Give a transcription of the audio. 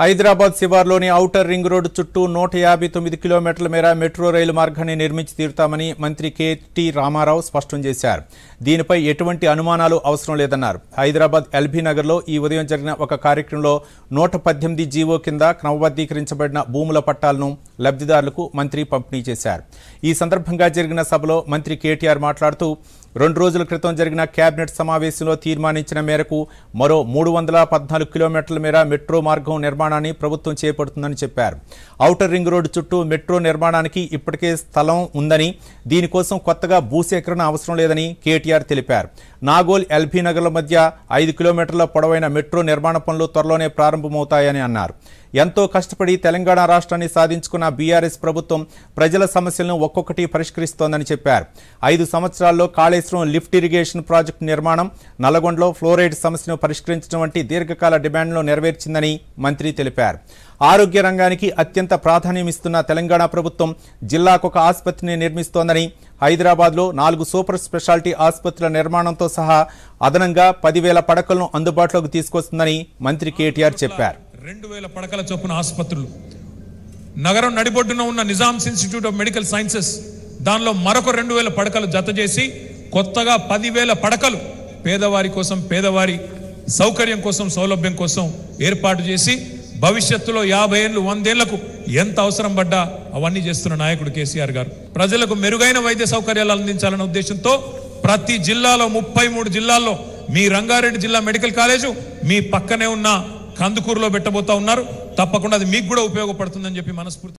హైదరాబాద్ శివార్లోని outer ring road చుట్టూ నూట యాభై తొమ్మిది కిలోమీటర్ల మేర మెట్రో రైలు మార్గాన్ని నిర్మించి తీరుతామని మంత్రి కెటి రామారావు స్పష్టం చేశారు దీనిపై ఎటువంటి అనుమానాలు అవసరం లేదన్నారు హైదరాబాద్ ఎల్బీ నగర్లో ఈ ఉదయం జరిగిన ఒక కార్యక్రమంలో నూట పద్దెనిమిది జీవో కింద క్రమబద్ధీకరించబడిన భూముల పట్టాలను లబ్ధిదారులకు మంత్రి పంపిణీ చేశారు ఈ సందర్భంగా జరిగిన సభలో మంత్రి కేటీఆర్ మాట్లాడుతూ రెండు రోజుల క్రితం జరిగిన కేబినెట్ సమావేశంలో తీర్మానించిన మేరకు మరో మూడు వందల పద్నాలుగు కిలోమీటర్ల మేర మెట్రో మార్గం నిర్మాణాన్ని ప్రభుత్వం చేపడుతుందని చెప్పారు ఔటర్ రింగ్ రోడ్డు చుట్టూ మెట్రో నిర్మాణానికి ఇప్పటికే స్థలం ఉందని దీనికోసం కొత్తగా భూసేకరణ అవసరం లేదని కేటీఆర్ తెలిపారు నాగోల్ ఎల్బీ నగర్ల మధ్య ఐదు కిలోమీటర్ల పొడవైన మెట్రో నిర్మాణ పనులు త్వరలోనే ప్రారంభమవుతాయని అన్నారు ఎంతో కష్టపడి తెలంగాణ రాష్ట్రాన్ని సాధించుకున్న బీఆర్ఎస్ ప్రభుత్వం ప్రజల సమస్యలను ఒక్కొక్కటి పరిష్కరిస్తోందని చెప్పారు ఐదు సంవత్సరాల్లో కాళేశ్వరం లిఫ్ట్ ఇరిగేషన్ ప్రాజెక్టు నిర్మాణం నల్గొండలో ఫ్లోరైడ్ సమస్యను పరిష్కరించడం వంటి దీర్ఘకాల డిమాండ్లను నెరవేర్చిందని మంత్రి తెలిపారు ఆరోగ్య రంగానికి అత్యంత ప్రాధాన్యమిస్తున్న తెలంగాణ ప్రభుత్వం జిల్లాకు ఒక ఆసుపత్రిని నిర్మిస్తోందని హైదరాబాద్లో నాలుగు సూపర్ స్పెషాలిటీ ఆసుపత్రుల నిర్మాణంతో సహా అదనంగా పదివేల పడకలను అందుబాటులోకి తీసుకొస్తుందని మంత్రి కేటీఆర్ చెప్పారు రెండు వేల పడకల చొప్పున ఆసుపత్రులు నగరం నడిబొడ్డున ఉన్న Nizam's institute of medical sciences దానిలో మరొక రెండు వేల పడకలు జత చేసి కొత్తగా పదివేల పడకలు పేదవారి కోసం పేదవారి సౌకర్యం కోసం సౌలభ్యం కోసం ఏర్పాటు చేసి భవిష్యత్తులో యాభై ఏళ్ళు వందేళ్లకు ఎంత అవసరం పడ్డా అవన్నీ చేస్తున్న నాయకుడు కేసీఆర్ గారు ప్రజలకు మెరుగైన వైద్య సౌకర్యాలు అందించాలన్న ఉద్దేశంతో ప్రతి జిల్లాలో ముప్పై మూడు జిల్లాల్లో మీ రంగారెడ్డి జిల్లా మెడికల్ కాలేజు మీ పక్కనే ఉన్న కందుకూరులో పెట్టబోతా ఉన్నారు తప్పకుండా అది మీకు కూడా ఉపయోగపడుతుందని చెప్పి మనస్ఫూర్తి